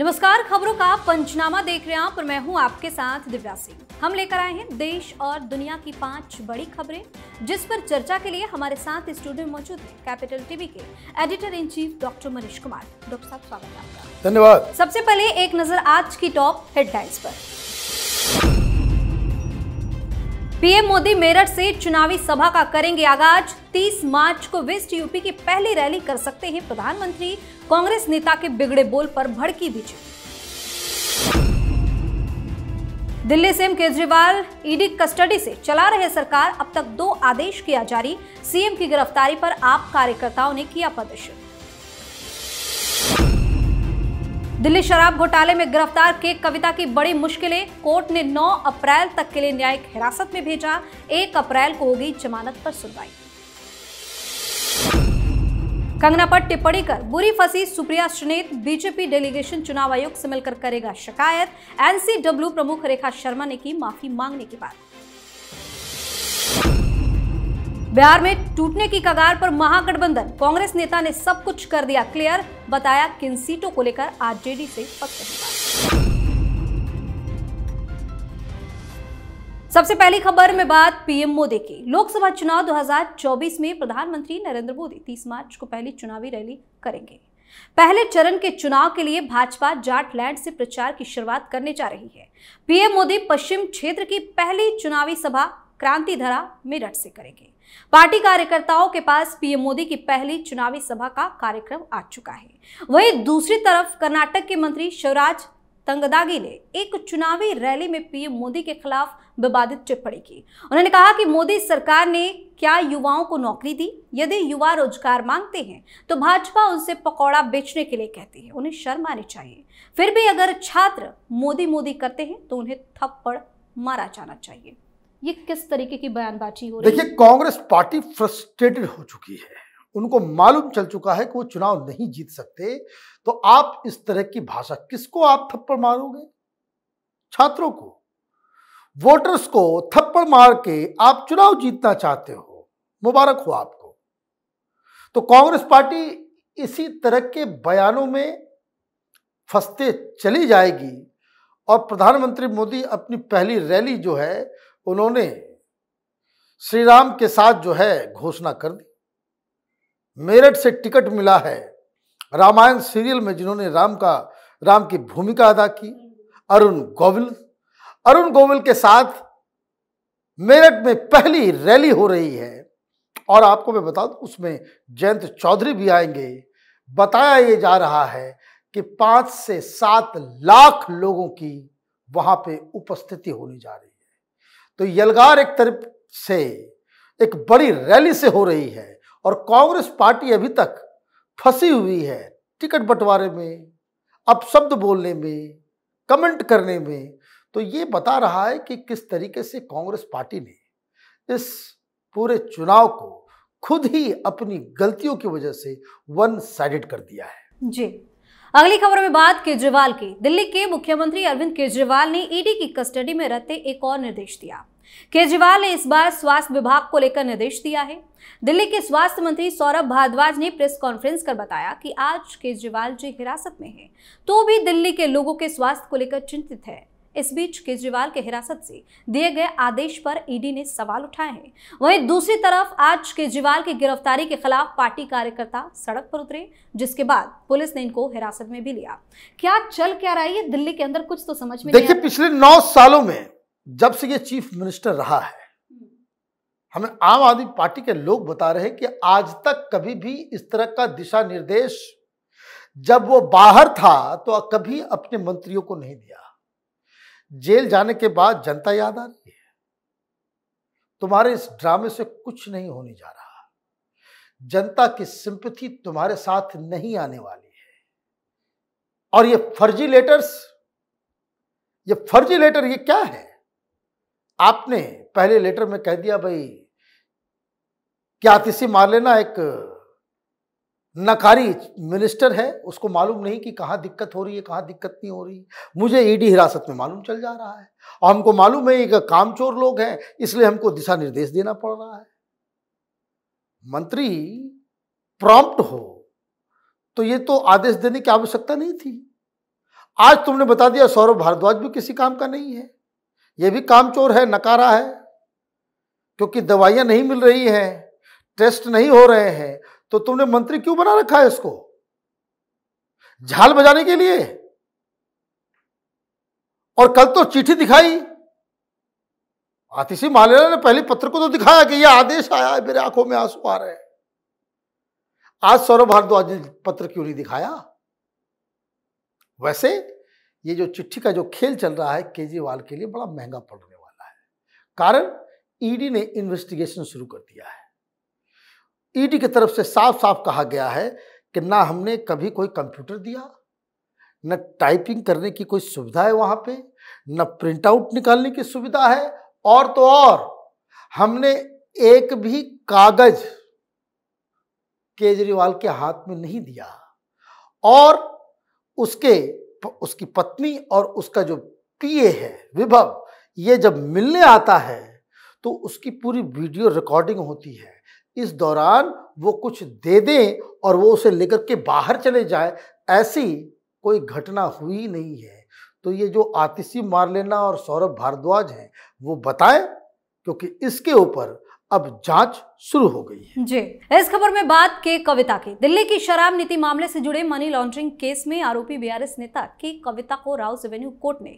नमस्कार खबरों का पंचनामा देख रहे हैं आप और मैं हूं आपके साथ दिव्या सिंह हम लेकर आए हैं देश और दुनिया की पांच बड़ी खबरें जिस पर चर्चा के लिए हमारे साथ स्टूडियो में मौजूद है कैपिटल टीवी के editor in chief doctor Manish Kumar doctor साहब स्वागत आपका धन्यवाद सबसे पहले एक नजर आज की टॉप हेडलाइंस पर पीएम मोदी मेरठ से चुनावी सभा का करेंगे आगाज 30 मार्च को वेस्ट यूपी की पहली रैली कर सकते हैं प्रधानमंत्री कांग्रेस नेता के बिगड़े बोल पर भड़की भी Delhi CM Kejriwal ED custody से चला रहे सरकार अब तक दो आदेश किया जारी सीएम की गिरफ्तारी पर आप कार्यकर्ताओं ने किया प्रदर्शन दिल्ली शराब घोटाले में गिरफ्तार के कविता की बड़ी मुश्किलें कोर्ट ने 9 अप्रैल तक के लिए न्यायिक हिरासत में भेजा 1 अप्रैल को होगी जमानत पर सुनवाई कंगना पर टिप्पणी कर बुरी फंसी सुप्रिया श्रीनेत बीजेपी डेलीगेशन चुनाव आयोग से मिलकर करेगा शिकायत एनसीडब्ल्यू प्रमुख रेखा शर्मा ने की माफी मांगने की बात बिहार में टूटने की कगार पर महागठबंधन कांग्रेस नेता ने सब कुछ कर दिया क्लियर बताया किन सीटों को लेकर आरजेडी से पक्ष सबसे पहली खबर में बात पीएम मोदी की लोकसभा चुनाव 2024 में प्रधानमंत्री नरेंद्र मोदी 30 मार्च को पहली चुनावी रैली करेंगे पहले चरण के चुनाव के लिए भाजपा जाटलैंड से प्रचार की शुरुआत करने जा रही है पीएम मोदी पश्चिम क्षेत्र की पहली चुनावी सभा क्रांति धरा मेरठ से करेंगे पार्टी कार्यकर्ताओं के पास पीएम मोदी की पहली चुनावी सभा का कार्यक्रम आ चुका है वहीं दूसरी तरफ कर्नाटक के मंत्री शिवराज तंगदागी ने एक चुनावी रैली में पीएम मोदी के खिलाफ विवादित टिप्पणी की उन्होंने कहा कि मोदी सरकार ने क्या युवाओं को नौकरी दी यदि युवा रोजगार मांगते हैं तो भाजपा उनसे पकौड़ा बेचने के लिए कहती है उन्हें शर्म आनी चाहिए फिर भी अगर छात्र मोदी मोदी करते हैं तो उन्हें थप्पड़ मारा जाना चाहिए ये किस तरीके की बयानबाजी हो रही है देखिए कांग्रेस पार्टी फ्रस्ट्रेटेड हो चुकी है उनको मालूम चल चुका है कि वो चुनाव नहीं जीत सकते तो आप इस तरह की भाषा किसको आप थप्पड़ मारोगे छात्रों को वोटर्स को थप्पड़ मार के आप चुनाव जीतना चाहते हो मुबारक हो आपको तो कांग्रेस पार्टी इसी तरह के बयानों में फंसते चली जाएगी और प्रधानमंत्री मोदी अपनी पहली रैली जो है उन्होंने श्री राम के साथ जो है घोषणा कर दी मेरठ से टिकट मिला है रामायण सीरियल में जिन्होंने राम का राम की भूमिका अदा की अरुण गोविल अरुण गोविल के साथ मेरठ में पहली रैली हो रही है और आपको मैं बता दूं उसमें जयंत चौधरी भी आएंगे बताया ये जा रहा है कि पाँच से सात लाख लोगों की वहाँ पे उपस्थिति होने जा रही है तो यलगार एक तरफ से एक बड़ी रैली से हो रही है और कांग्रेस पार्टी अभी तक फंसी हुई है टिकट बंटवारे में अपशब्द बोलने में कमेंट करने में तो ये बता रहा है कि किस तरीके से कांग्रेस पार्टी ने इस पूरे चुनाव को खुद ही अपनी गलतियों की वजह से वन साइडेड कर दिया है जी अगली खबर में बात केजरीवाल की दिल्ली के मुख्यमंत्री अरविंद केजरीवाल ने ईडी की कस्टडी में रहते एक और निर्देश दिया केजरीवाल ने इस बार स्वास्थ्य विभाग को लेकर निर्देश दिया है दिल्ली के स्वास्थ्य मंत्री सौरभ भारद्वाज ने प्रेस कॉन्फ्रेंस कर बताया कि आज केजरीवाल जी हिरासत में हैं, तो भी दिल्ली के लोगों के स्वास्थ्य को लेकर चिंतित है इस बीच केजरीवाल के हिरासत से दिए गए आदेश पर ईडी ने सवाल उठाए हैं वहीं दूसरी तरफ आज केजरीवाल की गिरफ्तारी के खिलाफ पार्टी कार्यकर्ता सड़क पर उतरे जिसके बाद पुलिस ने इनको हिरासत में भी लिया क्या चल क्या रहा है दिल्ली के अंदर कुछ तो समझ में देखिए पिछले नौ सालों में जब से ये चीफ मिनिस्टर रहा है हमें आम आदमी पार्टी के लोग बता रहे हैं कि आज तक कभी भी इस तरह का दिशा निर्देश जब वो बाहर था तो कभी अपने मंत्रियों को नहीं दिया जेल जाने के बाद जनता याद आ रही है तुम्हारे इस ड्रामे से कुछ नहीं होने जा रहा जनता की सिंपति तुम्हारे साथ नहीं आने वाली है और ये फर्जी लेटर्स ये फर्जी लेटर ये क्या है आपने पहले लेटर में कह दिया भाई क्या किसी मार लेना एक नकारी मिनिस्टर है उसको मालूम नहीं कि कहाँ दिक्कत हो रही है कहाँ दिक्कत नहीं हो रही मुझे ईडी e हिरासत में मालूम चल जा रहा है और हमको मालूम है एक कामचोर लोग हैं इसलिए हमको दिशा निर्देश देना पड़ रहा है मंत्री प्रॉम्प्ट हो तो ये तो आदेश देने की आवश्यकता नहीं थी आज तुमने बता दिया सौरभ भारद्वाज भी किसी काम का नहीं है ये भी कामचोर है नकारा है क्योंकि दवाइयाँ नहीं मिल रही हैं टेस्ट नहीं हो रहे हैं तो तुमने मंत्री क्यों बना रखा है इसको झाल बजाने के लिए और कल तो चिट्ठी दिखाई आतिशी मालेरा ने पहले पत्र को तो दिखाया कि यह आदेश आया है मेरे आंखों में आंसू आ रहे हैं आज सौरभ भारद्वाज ने पत्र क्यों नहीं दिखाया वैसे ये जो चिट्ठी का जो खेल चल रहा है केजरीवाल के लिए बड़ा महंगा पड़ने वाला है कारण ईडी ने इन्वेस्टिगेशन शुरू कर दिया है ईडी की तरफ से साफ साफ कहा गया है कि ना हमने कभी कोई कंप्यूटर दिया न टाइपिंग करने की कोई सुविधा है वहाँ पे न प्रिंट आउट निकालने की सुविधा है और तो और हमने एक भी कागज केजरीवाल के हाथ में नहीं दिया और उसके उसकी पत्नी और उसका जो पीए है विभव ये जब मिलने आता है तो उसकी पूरी वीडियो रिकॉर्डिंग होती है इस दौरान वो कुछ दे दें और वो उसे लेकर के बाहर चले जाए ऐसी कोई घटना हुई नहीं है तो ये जो आतिशी मार लेना और सौरभ भारद्वाज हैं वो बताएं क्योंकि इसके ऊपर अब जांच शुरू हो गई है जी इस खबर में बात के कविता की दिल्ली की शराब नीति मामले से जुड़े मनी लॉन्ड्रिंग केस में आरोपी बीआरएस नेता की कविता को राउस एवेन्यू कोर्ट ने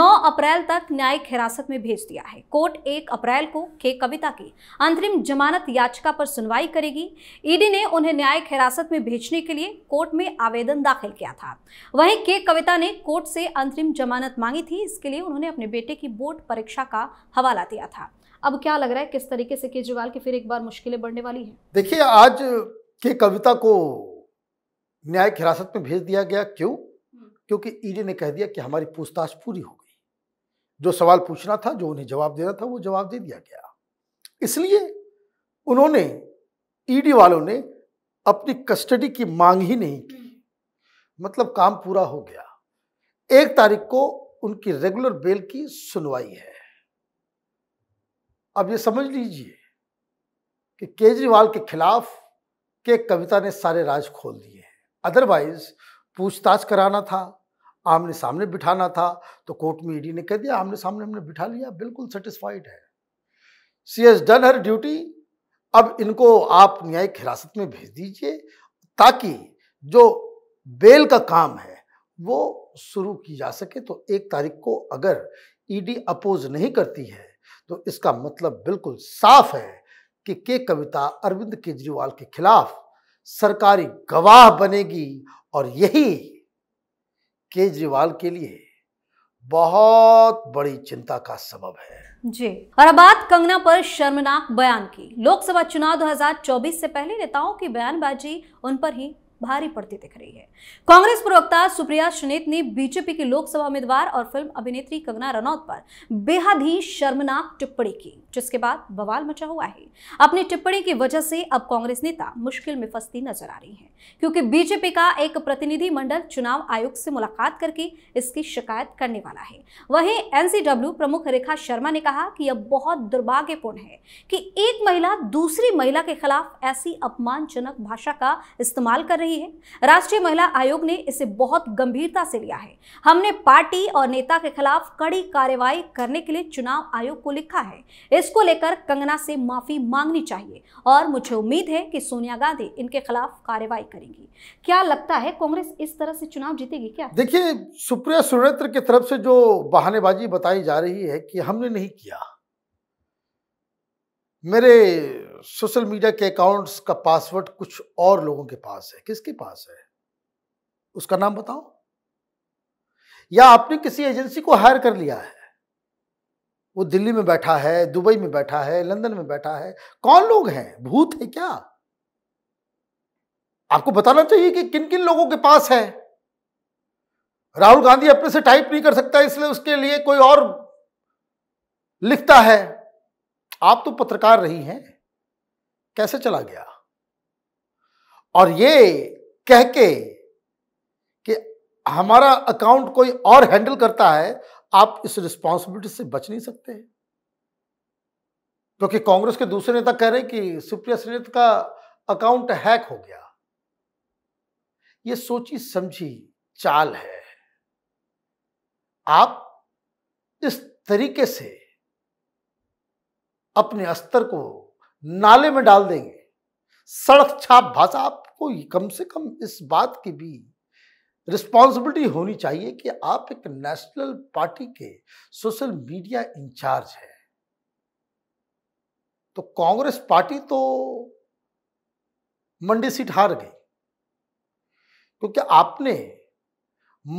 9 अप्रैल तक न्यायिक हिरासत में भेज दिया है कोर्ट 1 अप्रैल को के कविता की अंतरिम जमानत याचिका पर सुनवाई करेगी ईडी ने उन्हें न्यायिक हिरासत में भेजने के लिए कोर्ट में आवेदन दाखिल किया था वही के कविता ने कोर्ट से अंतरिम जमानत मांगी थी इसके लिए उन्होंने अपने बेटे की बोर्ड परीक्षा का हवाला दिया था अब क्या लग रहा है किस तरीके से केजरीवाल की फिर एक बार मुश्किलें बढ़ने वाली हैं देखिए आज के कविता को न्यायिक हिरासत में भेज दिया गया क्यों हम्म। क्योंकि ईडी ने कह दिया कि हमारी पूछताछ पूरी हो गई जो सवाल पूछना था जो उन्हें जवाब देना था वो जवाब दे दिया गया इसलिए उन्होंने ईडी वालों ने अपनी कस्टडी की मांग ही नहीं की हम्म। मतलब काम पूरा हो गया एक तारीख को उनकी रेगुलर बेल की सुनवाई है अब ये समझ लीजिए कि केजरीवाल के खिलाफ के कविता ने सारे राज खोल दिए हैं अदरवाइज पूछताछ कराना था आमने सामने बिठाना था तो कोर्ट में ईडी e ने कह दिया आमने सामने हमने बिठा लिया बिल्कुल सेटिस्फाइड है सी एज डन हर ड्यूटी अब इनको आप न्यायिक हिरासत में भेज दीजिए ताकि जो बेल का काम है वो शुरू की जा सके तो एक तारीख को अगर ईडी e अपोज नहीं करती है तो इसका मतलब बिल्कुल साफ है कि के कविता अरविंद केजरीवाल के खिलाफ सरकारी गवाह बनेगी और यही केजरीवाल के लिए बहुत बड़ी चिंता का सबब है जी और अब बात कंगना पर शर्मनाक बयान की लोकसभा चुनाव 2024 से पहले नेताओं की बयानबाजी उन पर ही भारी पड़ती दिख रही है कांग्रेस प्रवक्ता सुप्रिया सुनेत ने बीजेपी के लोकसभा उम्मीदवार और फिल्म अभिनेत्री कंगना रनौत पर बेहद ही शर्मनाक टिप्पणी की जिसके बाद बवाल मचा हुआ है अपनी टिप्पणी की वजह से अब कांग्रेस नेता मुश्किल में फंसती नजर आ रही है क्योंकि बीजेपी का एक प्रतिनिधि मंडल चुनाव आयोग से मुलाकात करके इसकी शिकायत करने वाला है वहीं एनसीडब्ल्यू प्रमुख रेखा शर्मा ने कहा कि यह बहुत दुर्भाग्यपूर्ण है कि एक महिला दूसरी महिला के खिलाफ ऐसी अपमानजनक भाषा का इस्तेमाल कर रही रही है राष्ट्रीय महिला आयोग ने इसे बहुत गंभीरता से लिया है हमने पार्टी और नेता के खिलाफ कड़ी कार्रवाई करने के लिए चुनाव आयोग को लिखा है इसको लेकर कंगना से माफी मांगनी चाहिए और मुझे उम्मीद है कि सोनिया गांधी इनके खिलाफ कार्रवाई करेंगी क्या लगता है कांग्रेस इस तरह से चुनाव जीतेगी क्या देखिए सुप्रिया सुनेत्र की तरफ से जो बहानेबाजी बताई जा रही है कि हमने नहीं किया मेरे सोशल मीडिया के अकाउंट्स का पासवर्ड कुछ और लोगों के पास है किसके पास है उसका नाम बताओ या आपने किसी एजेंसी को हायर कर लिया है वो दिल्ली में बैठा है दुबई में बैठा है लंदन में बैठा है कौन लोग हैं भूत है क्या आपको बताना चाहिए कि किन किन लोगों के पास है राहुल गांधी अपने से टाइप नहीं कर सकता इसलिए उसके लिए कोई और लिखता है आप तो पत्रकार रही हैं कैसे चला गया और ये कह के कि हमारा अकाउंट कोई और हैंडल करता है आप इस रिस्पॉन्सिबिलिटी से बच नहीं सकते क्योंकि तो कांग्रेस के दूसरे नेता कह रहे हैं कि सुप्रिया श्रीनेत का अकाउंट हैक हो गया ये सोची समझी चाल है आप इस तरीके से अपने अस्तर को नाले में डाल देंगे सड़क छाप भाषा आपको कम से कम इस बात की भी रिस्पॉन्सिबिलिटी होनी चाहिए कि आप एक नेशनल पार्टी के सोशल मीडिया इंचार्ज हैं तो कांग्रेस पार्टी तो मंडी सीट हार गई क्योंकि आपने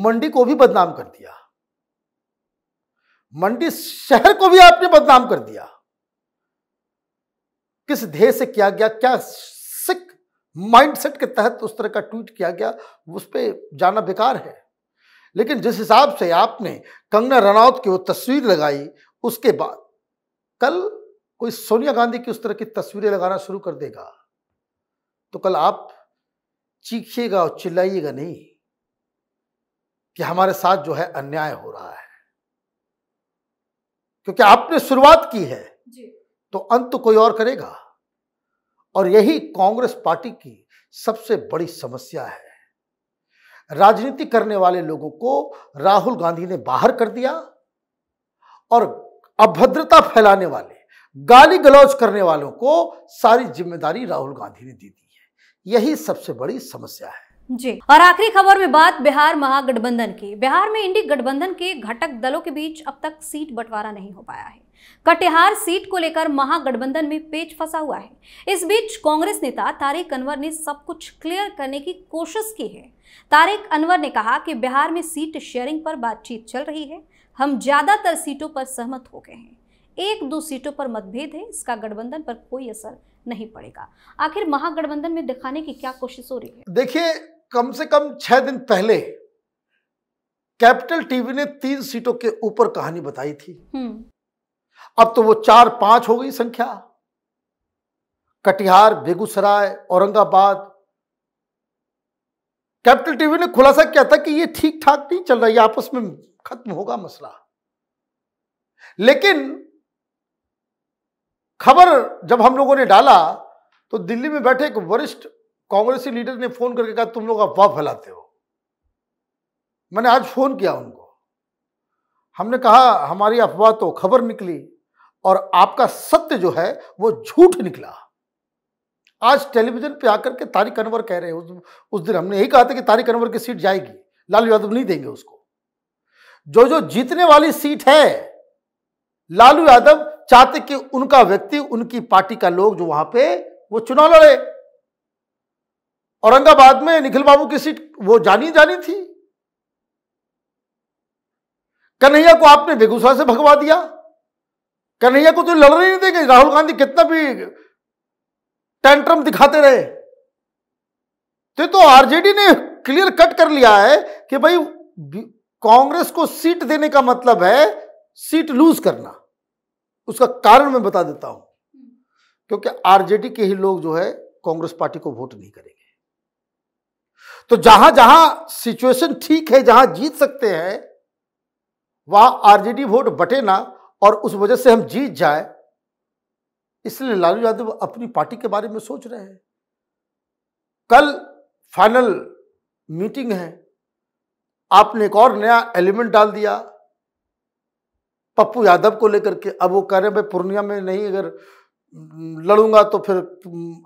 मंडी को भी बदनाम कर दिया मंडी शहर को भी आपने बदनाम कर दिया किस ध्येय से किया गया क्या सिख माइंडसेट के तहत उस तरह का ट्वीट किया गया उस पर जाना बेकार है लेकिन जिस हिसाब से आपने कंगना रनौत की वो तस्वीर लगाई उसके बाद कल कोई सोनिया गांधी की उस तरह की तस्वीरें लगाना शुरू कर देगा तो कल आप चीखिएगा और चिल्लाइएगा नहीं कि हमारे साथ जो है अन्याय हो रहा है क्योंकि आपने शुरुआत की है जी। तो अंत कोई और करेगा और यही कांग्रेस पार्टी की सबसे बड़ी समस्या है राजनीति करने वाले लोगों को राहुल गांधी ने बाहर कर दिया और अभद्रता फैलाने वाले गाली गलौज करने वालों को सारी जिम्मेदारी राहुल गांधी ने दे दी है यही सबसे बड़ी समस्या है जी और आखिरी खबर में बात बिहार महागठबंधन की बिहार में इंडी गठबंधन के घटक दलों के बीच अब तक सीट बंटवारा नहीं हो पाया है कटिहार सीट को लेकर महागठबंधन में पेच फंसा हुआ है इस बीच कांग्रेस नेता तारिक अनवर ने सब कुछ क्लियर करने की कोशिश की है तारिक अनवर ने कहा कि बिहार में सीट शेयरिंग पर बातचीत चल रही है हम ज्यादातर सीटों पर सहमत हो गए हैं एक दो सीटों पर मतभेद है इसका गठबंधन पर कोई असर नहीं पड़ेगा आखिर महागठबंधन में दिखाने की क्या कोशिश हो रही है देखिए कम से कम छह दिन पहले कैपिटल टीवी ने तीन सीटों के ऊपर कहानी बताई थी हम्म। अब तो वो चार पांच हो गई संख्या कटिहार बेगूसराय औरंगाबाद कैपिटल टीवी ने खुलासा किया था कि ये ठीक ठाक नहीं चल रहा ये आपस में खत्म होगा मसला लेकिन खबर जब हम लोगों ने डाला तो दिल्ली में बैठे एक वरिष्ठ कांग्रेसी लीडर ने फोन करके कहा तुम लोग अफवाह फैलाते हो मैंने आज फोन किया उनको हमने कहा हमारी अफवाह तो खबर निकली और आपका सत्य जो है वो झूठ निकला आज टेलीविजन पे आकर के तारिक अनवर कह रहे हैं उस, उस दिन हमने यही कहा था कि तारिक अनवर की सीट जाएगी लालू यादव नहीं देंगे उसको जो जो जीतने वाली सीट है लालू यादव चाहते कि उनका व्यक्ति उनकी पार्टी का लोग जो वहां पे वो चुनाव लड़े औरंगाबाद में निखिल बाबू की सीट वो जानी जानी थी कन्हैया को आपने बेगूसराय से भगवा दिया कन्हैया को तो लड़ने नहीं देंगे राहुल गांधी कितना भी टेंट्रम दिखाते रहे तो तो आरजेडी ने क्लियर कट कर लिया है कि भाई कांग्रेस को सीट देने का मतलब है सीट लूज करना उसका कारण मैं बता देता हूं क्योंकि आरजेडी के ही लोग जो है कांग्रेस पार्टी को वोट नहीं करेंगे तो जहां जहां सिचुएशन ठीक है जहां जीत सकते हैं वहाँ आरजेडी वोट बटे ना और उस वजह से हम जीत जाए इसलिए लालू यादव अपनी पार्टी के बारे में सोच रहे हैं कल फाइनल मीटिंग है आपने एक और नया एलिमेंट डाल दिया पप्पू यादव को लेकर के अब वो कह रहे हैं भाई पूर्णिया में नहीं अगर लड़ूंगा तो फिर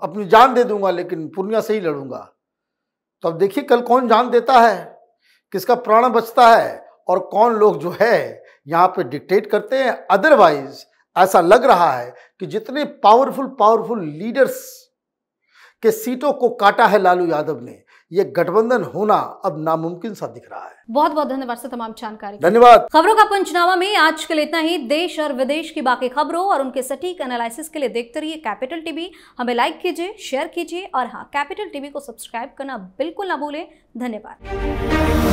अपनी जान दे दूंगा लेकिन पूर्णिया से ही लड़ूंगा तो अब देखिए कल कौन जान देता है किसका प्राण बचता है और कौन लोग जो है यहाँ पे डिक्टेट करते हैं अदरवाइज ऐसा लग रहा है कि जितने पावरफुल पावरफुल लीडर्स के सीटों को काटा है लालू यादव ने ये गठबंधन होना अब नामुमकिन सा दिख रहा है बहुत बहुत धन्यवाद सर तमाम जानकारी धन्यवाद खबरों का पंचनामा में आज के लिए इतना ही देश और विदेश की बाकी खबरों और उनके सटीक एनालिसिस के लिए देखते रहिए कैपिटल टीवी हमें लाइक कीजिए शेयर कीजिए और हाँ कैपिटल टीवी को सब्सक्राइब करना बिल्कुल ना भूले धन्यवाद